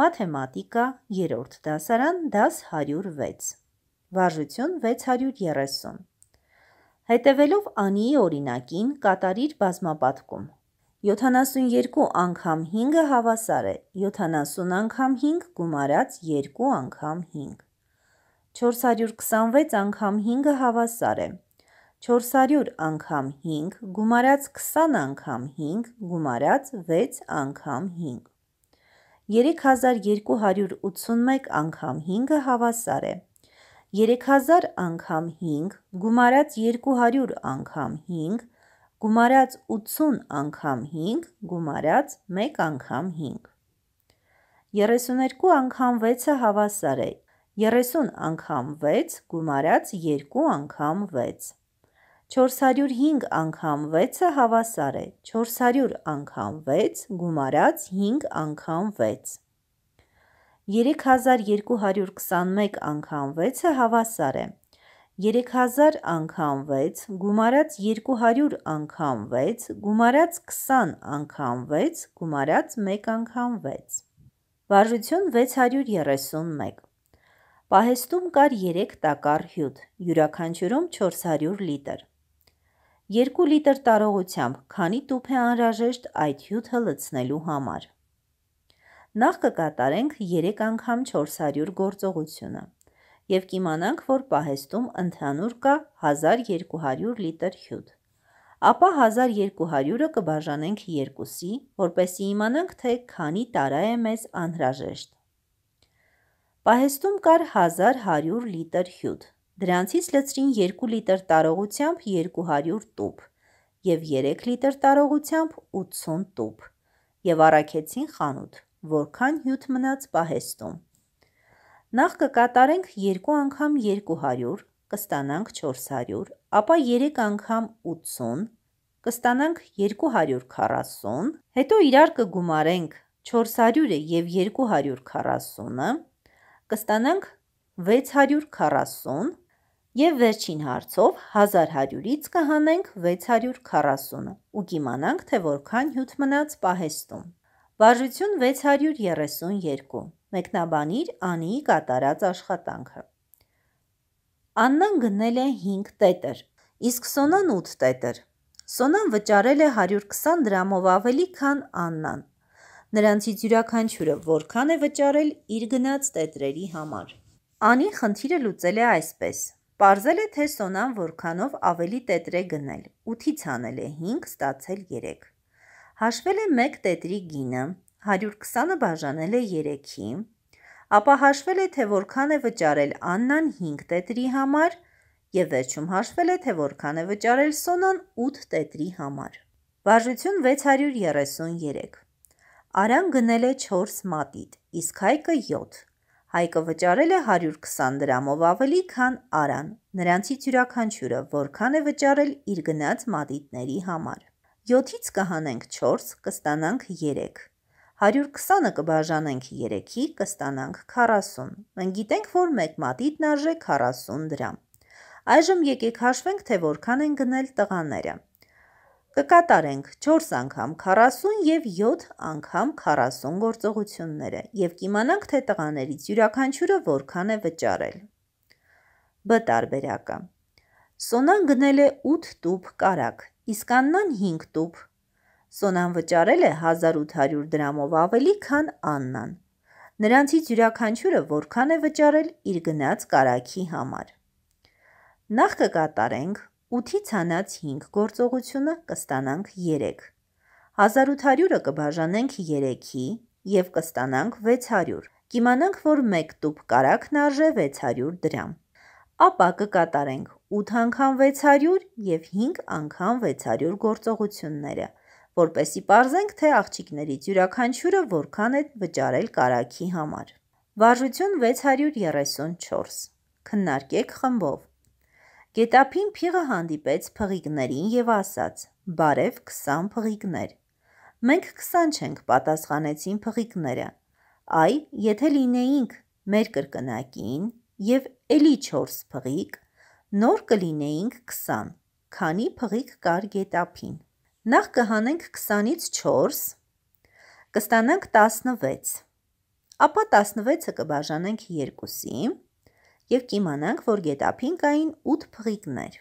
մաթեմատիկա 3-րդ դասարան դաս 106 վարժություն 630 հետևելով անիի օրինակին կատարիր բազմապատկում 72 անգամ 5-ը հավասար է 70 անգամ 5 գումարած 2 անգամ 5 426 անգամ 5-ը հավասար է 400 անգամ 5 գումարած 20 անգամ 5 գումարած 6 անգամ 5 3281 անգամ 5-ը հավասար է։ 3000 անգամ 5 գումարած 200 անգամ 5 գումարած 80 անգամ 5 գումարած 1 անգամ 5։ 32 անգամ 6-ը հավասար է 30 անգամ 6 գումարած 2 անգամ 6։ 405 անգամ 6-ը հավասար է 400 անգամ 6 գումարած 5 անգամ 6։ 3221 անգամ 6-ը հավասար է 3000 անգամ 6 գումարած 200 անգամ 6 գումարած 20 անգամ 6 գումարած 1 անգամ 6։ Վարժություն 631 Պահեստում կար 3 տակառ հյութ, յուրաքանչյուրում 400 լիտր։ 2 լիտր տարողությամբ, քանի տուփ է անհրաժեշտ այդ հյութը լցնելու համար։ Նախ կկատարենք 3 անգամ 400 գործողությունը և կիմանանք, որ պահեստում ընդհանուր կա 1200 լիտր հյութ։ Ապա 1200-ը կբաժանենք 2-ի, որպեսզի իմանանք, թե քանի տարա է մեզ անհրաժեշտ։ Պահեստում կար 1100 լիտր հյութ, Դրանցից լցրին 2 լիտր տարողությամբ 200 տուփ և 3 լիտր տարողությամբ 80 տուփ և առաքեցին խանութ, որքան հյութ մնաց պահեստում։ Նախ կկատարենք 2 անգամ 200, կստանանք 400, ապա 3 անգամ 80, կստանանք 240, հետո իրար կգումարենք 400-ը և 240-ը, կստանանք 640, Եվ վերջին հարցով 1100-ից կհանենք 640-ը ու կիմանանք, թե որքան հյութ մնաց պահեստում։ Վարժություն 632։ Մեկնաբանիր անի կատարած աշխատանքը։ Աննան գնել է 5 տետր, իսկ Սոնան 8 տետր։ Սոնան վճարել է 120 դրամով ավելի, քան Աննան։ Նրանցից յուրաքանչյուրը որքան է վճարել իր գնաց տետրերի համար։ Անի խնդիրը լուծել է այսպես. Պարզել է, թե Սոնան որքանով ավելի տետր է գնել, 8-ից անել է 5, ստացել 3։ Հաշվել է 1 տետրի գինը, 120-ը բաժանել է 3-ի, ապա հաշվել է, թե որքան է վճարել Աննան 5 տետրի համար եւ վերջում հաշվել է, թե որքան է վճարել Սոնան 8 տետրի համար։ Վարժություն 633։ Արան գնել է 4 մատիտ, իսկ Հայկը 7 Հայկը վճարել է 120 դրամով ավելի, քան Արան, նրանցից յուրաքանչյուրը, որքան է վճարել իր գնած մատիտների համար։ 7-ից կհանենք 4, կստանանք 3։ 120-ը կբաժանենք 3-ի, կստանանք 40։ Մենք գիտենք, որ մեկ մատիտն արժե 40 դրամ։ Այժմ եկեք հաշվենք, թե որքան են գնել տղաները։ 1 Կկատարենք 4 անգամ 40 և 7 անգամ 40 գործողությունները և կիմանանք, թե տղաներից յուրականչուրը որքան է վճարել։ Բ տարբերակը։ Սոնան գնել է 8 տուփ կարակ, իսկ Աննան 5 տուփ։ Սոնան վճարել է 1800 դրամով ավելի, քան Աննան։ Նրանցից յուրականչուրը որքան է վճարել իր գնած կարակի համար։ Նախ կկատարենք 8-ից հանած 5 գործողությունը կստանանք 3։ 1800-ը կբաժանենք 3-ի եւ կստանանք 600։ Կիմանանք, որ 1 տուփ կարակն արժե 600 դրամ։ Ապա կկատարենք 8 անգամ 600 եւ 5 անգամ 600 գործողությունները, որպեսի parzենք, թե աղջիկներից յուրաքանչյուրը որքան է վճարել կարակի համար։ Վարժություն 634։ Քննարկեք խմբով Գետափին փիղը հանդիպեց փղիկներին եւ ասաց. «Բարև 20 փղիկներ»։ «Մենք 20 չենք», պատասխանեցին փղիկները։ «Այ, եթե լինեինք մեր կրկնակին եւ էլի 4 փղիկ, նոր կլինեինք 20, քանի փղիկ կար գետափին»։ «Նախ կհանենք 20-ից 4, կստանանք 16» ապա 16-ը կբաժանենք 2-ի, և կիմանանք, որ գետափին կային 8 փղիկներ։